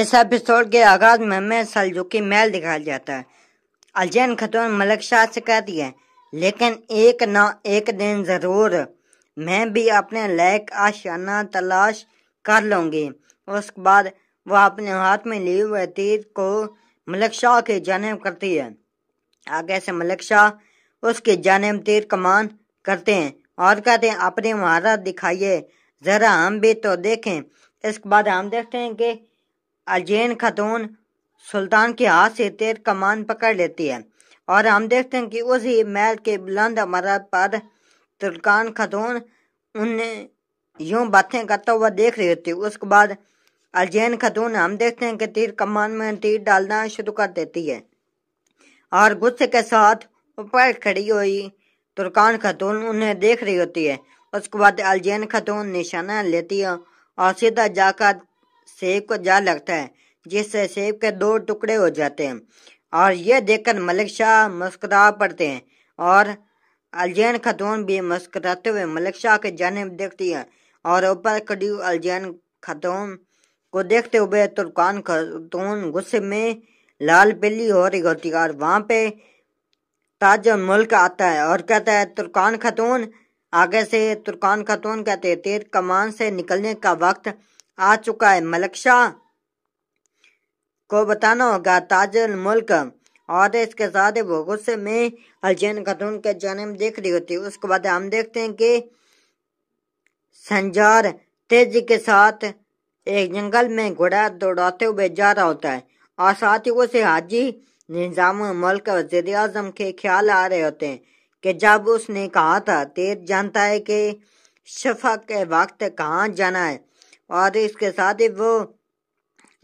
इस एपिसोड के आगाज में हमें सलजुकी महल दिखाया जाता है अलजैन खतून मलक शाह से कहती है लेकिन एक ना एक दिन ज़रूर मैं भी अपने लायक आशाना तलाश कर लूंगी उसके बाद वह अपने हाथ में लिए हुए तीर को मलक शाह की जानब करती है आगे से मलक शाह उसकी जानब तीर कमान करते हैं और कहते हैं अपनी महारत दिखाइए ज़रा हम भी तो देखें इसके बाद हम देखते हैं कि अजैन खतून सुल्तान के हाथ से तेज कमान पकड़ लेती है और हम देखते हैं कि उसी महल के बुलंद मर पर तुलकान खतून उन्हें यूं बातें करता हुआ देख रही होती उसके बाद अजैन खतून हम देखते हैं कि तीर कमान में तीर डालना शुरू कर देती है और गुस्से के साथ ऊपर खड़ी हुई तुर्कान खतून उन्हें देख रही होती है उसके बाद अलजैन खतून निशाना लेती है और सीधा जाकर सेब को जा लगता है जिससे सेब के दो टुकड़े हो जाते हैं और यह देखकर मलिक शाह मुस्करा पड़ते हैं और अलजैन खातून भी मुस्कराते हुए मलिक शाह के जानब देखती है और ऊपर खड़ी अलजैन खातून को देखते हुए तुर्कान खातून गुस्से में लाल पिल्ली हो रही होती है और वहाँ पे ताज मुल्क आता है और कहता है तुर्कान खातून आगे से तुर्कान खातून कहते तेर कमान से निकलने का वक्त आ चुका है मलिक शाह को बताना होगा ताजल मुल्क और इसके साथ वो गुस्से में अलजैन खतून के जानब देख रही होती है उसके बाद हम देखते हैं कि संजार तेजी के साथ एक जंगल में घोड़ा दौड़ाते हुए जा रहा होता है और साथ ही उसे हाजी निज़ाम मुल्क वजीर अजम के ख्याल आ रहे होते हैं कि जब उसने कहा था तेज जानता है कि शफा के वक्त कहाँ जाना है और इसके साथ ही वो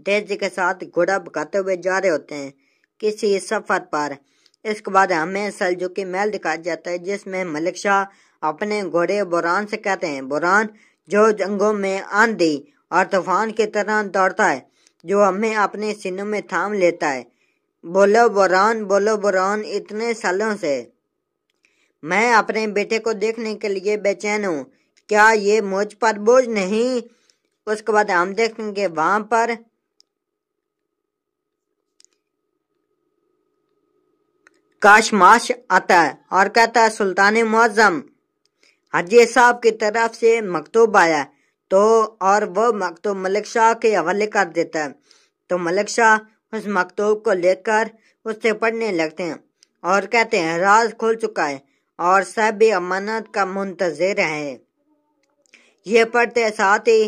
तेज जी के साथ घोड़ा भगाते हुए जा रहे होते हैं किसी सफर पर इसके बाद हमें सलजुकी महल दिखाया जाता है जिसमें मलिक शाह अपने घोड़े बुरान से कहते हैं बुरान जो जंगों में आंधी और तूफान की तरह दौड़ता है जो हमें अपने सीनों में थाम लेता है बोलो बुरान बोलो बुरान इतने सालों से मैं अपने बेटे को देखने के लिए बेचैन हूँ क्या ये मुझ पर बोझ नहीं उसके बाद हम देखेंगे वहां पर काशमाश आता है और कहता है सुल्तान मुआजम हजी साहब की तरफ से मकतूब आया तो और वो मकतूब मलिक शाह के हवाले कर देता है तो मलिक शाह उस मकतूब को लेकर उससे पढ़ने लगते हैं और कहते हैं राज खुल चुका है और सभी अमानत का मुंतजर है ये पढ़ते साथ ही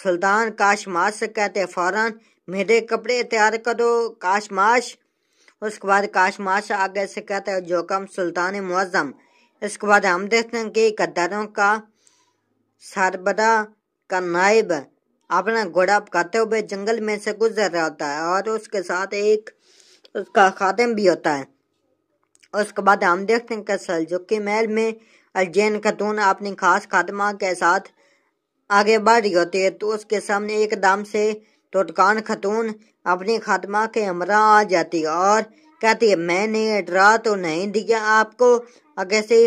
सुल्तान काशमाश से कहते फ़ौरन मेरे कपड़े तैयार करो काशमाश उसके बाद काशमाश आगे से कहते जोकम सुल्तान मुआज़म इसके बाद हम देखते हैं कि गद्दारों का सरबरा का नायब अपना घोड़ा पकाते हुए जंगल में से गुजर रहा होता है और उसके साथ एक उसका खातम भी होता है उसके बाद हम देखते हैं कि सलजुकी महल में अलजैन खतून अपनी खास खादमा के साथ आगे बढ़ रही होती है तो उसके सामने एकदम से टोटकान खतून अपनी खात्मा के हमरा आ जाती है और कहती है मैंने डरा तो नहीं दिया आपको आगे से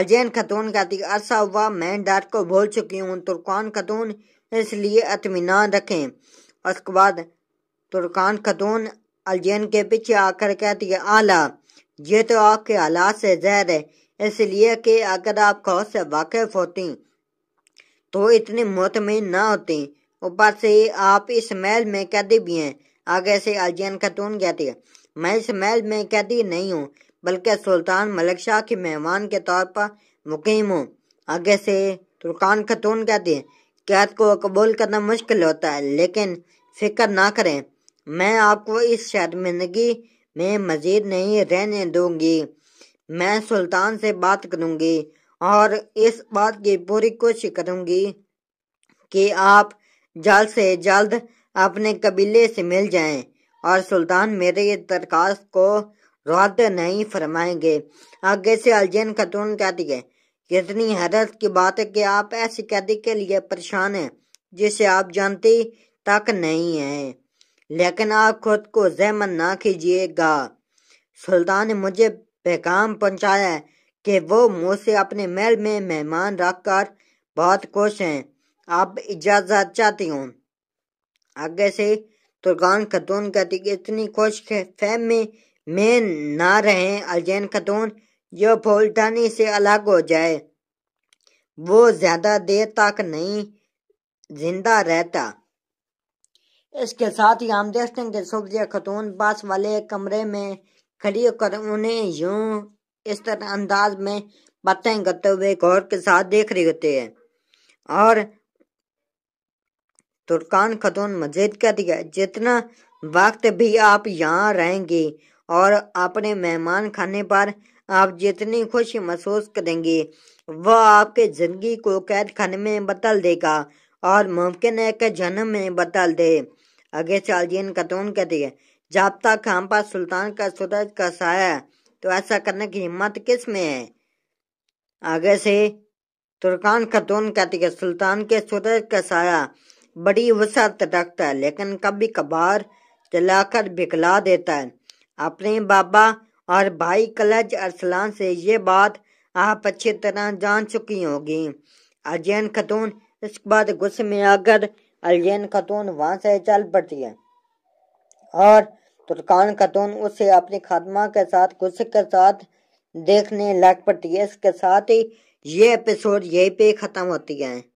अलजैन खतून कहती है अरसा हुआ मैं डर को भूल चुकी हूँ तुर्कान खतून इसलिए अतमीनान रखें उसके बाद तुर्कान खतून अलजैन के पीछे आकर कहती है आला ये तो आपके हालात से जहर है इसलिए कि अगर आप खौफ से वाकिफ होती तो इतने मुतमिन ना होते ऊपर से आप इस महल में कैदी भी हैं आगे से अलजैन खतून कहती हैं मैं इस महल में कैदी नहीं हूँ बल्कि सुल्तान मलिक शाह के मेहमान के तौर पर मुकीम हूँ आगे से तुर्कान खतून कहती हैं कैद को कबूल करना मुश्किल होता है लेकिन फिक्र ना करें मैं आपको इस शर्मिंदगी में मज़ीद नहीं रहने दूंगी मैं सुल्तान से बात करूंगी और इस बात की पूरी कोशिश करूंगी कि आप जल्द से जल्द अपने कबीले से मिल जाएं और सुल्तान मेरे दरखास्त को रद्द नहीं फरमाएंगे आगे से अलजैन खतून कहती है कितनी हैरत की बात है कि आप ऐसी कैदी के लिए परेशान हैं जिसे आप जानती तक नहीं हैं लेकिन आप खुद को जहमन ना कीजिएगा सुल्तान ने मुझे पैगाम पहुंचाया है कि वो मुझसे अपने महल में मेहमान रखकर बहुत खुश हैं आप इजाज़त चाहती हूँ आगे से तुर्गान खतून कहती कि इतनी खुश फैम में मैं ना रहें अलजैन खतून जो फोल्टानी से अलग हो जाए वो ज़्यादा देर तक नहीं जिंदा रहता इसके साथ ही हम देखते हैं कि सुबजिया खतून बस वाले कमरे में खड़ी होकर उन्हें यूं इस तरह अंदाज में बातें करते हुए गौर के साथ देख रहे होते हैं और तुर्कान खतून मजीद कह दिया जितना वक्त भी आप यहाँ रहेंगे और अपने मेहमान खाने पर आप जितनी खुशी महसूस करेंगे वह आपके जिंदगी को कैद खाने में बदल देगा और मुमकिन है कि जन्म में बदल दे आगे चालजीन खतून कहती है जब तक हम पर सुल्तान का सूरज का साया तो ऐसा करने की हिम्मत किस में है आगे से तुर्कान खतून कहती है सुल्तान के सूरज का साया बड़ी वसत रखता है लेकिन कभी कभार चलाकर बिकला देता है अपने बाबा और भाई कलज अरसलान से ये बात आप अच्छी तरह जान चुकी होगी अजैन खतून इसके बाद गुस्से में आकर अलजैन खतून वहां से चल पड़ती है और तुर्कान तो खतून उसे अपनी खादमा के साथ गुस्से के साथ देखने लग पड़ती है इसके साथ ही ये एपिसोड यही पे ख़त्म होती है